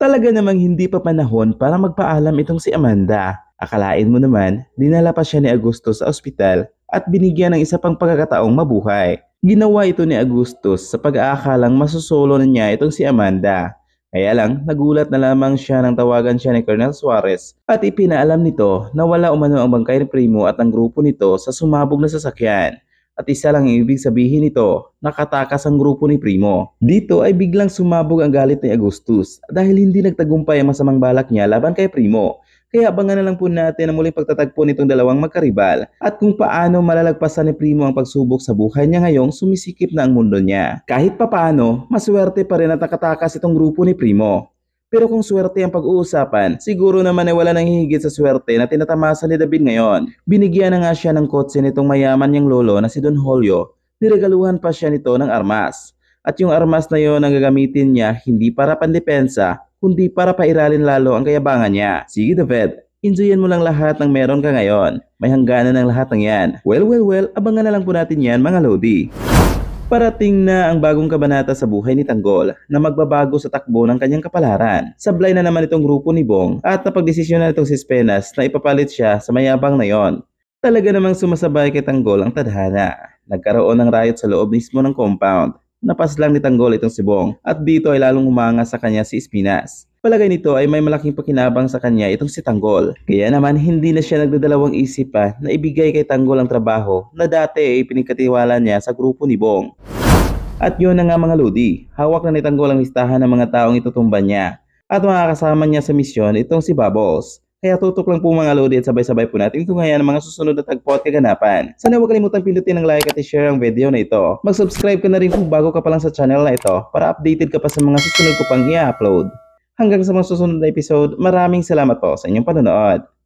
Talaga namang hindi pa panahon para magpaalam itong si Amanda. Akalain mo naman, dinala pa siya ni Augusto sa ospital at binigyan ng isa pang pagkakataong mabuhay. Ginawa ito ni Augustus sa pag-aakalang masusolo na niya itong si Amanda. Kaya lang, nagulat na lamang siya nang tawagan siya ni Colonel Suarez at ipinaalam nito na wala umano ang bangkay ni Primo at ang grupo nito sa sumabog na sasakyan at isa lang ang ibig sabihin nito, nakatakas ang grupo ni Primo. Dito ay biglang sumabog ang galit ni Agustus dahil hindi nagtagumpay ang masamang balak niya laban kay Primo. Kaya abangan na lang po natin ang muling pagtatagpo nitong dalawang magkaribal at kung paano malalagpasan ni Primo ang pagsubok sa buhay niya ngayong sumisikip na ang mundo niya. Kahit papaano, maswerte pa rin at nakatakas itong grupo ni Primo. Pero kung swerte ang pag-uusapan, siguro naman ay wala nang hihigit sa swerte na tinatamasa ni David ngayon. Binigyan na nga siya ng kotse nitong mayaman niyang lolo na si Don Julio. Niregaluhan pa siya nito ng armas. At yung armas na yon ang gagamitin niya hindi para pandepensa, kundi para pairalin lalo ang kayabangan niya. Sige David, enjoyin mo lang lahat ng meron ka ngayon. May hangganan ng lahat ng yan. Well, well, well, abangan na lang po natin yan mga Lodi. Parating na ang bagong kabanata sa buhay ni Tanggol na magbabago sa takbo ng kanyang kapalaran. Sablay na naman itong grupo ni Bong at napagdesisyon na itong si Spenas na ipapalit siya sa mayabang na yon. Talaga namang sumasabay kay Tanggol ang tadhana. Nagkaroon ng riot sa loob mismo ng compound. Napas lang ni Tanggol itong si Bong at dito ay lalong humanga sa kanya si Espinas. Palagay nito ay may malaking pakinabang sa kanya itong si Tanggol. Kaya naman hindi na siya nagdadalawang isip pa na ibigay kay Tanggol ang trabaho na dati ay pinagkatiwala niya sa grupo ni Bong. At yun na nga mga lodi, hawak na ni Tanggol ang listahan ng mga taong itutumba niya at makakasama niya sa misyon itong si Bubbles. Kaya tutok lang po mga lodi at sabay-sabay po natin kung ngayon ang mga susunod na tagpo at kaganapan. Sana huwag kalimutang pindutin ng like at share ang video na ito. Mag-subscribe ka na rin kung bago ka pa lang sa channel na ito para updated ka pa sa mga susunod ko pang i-upload. Hanggang sa mga susunod na episode, maraming salamat po sa inyong panonood.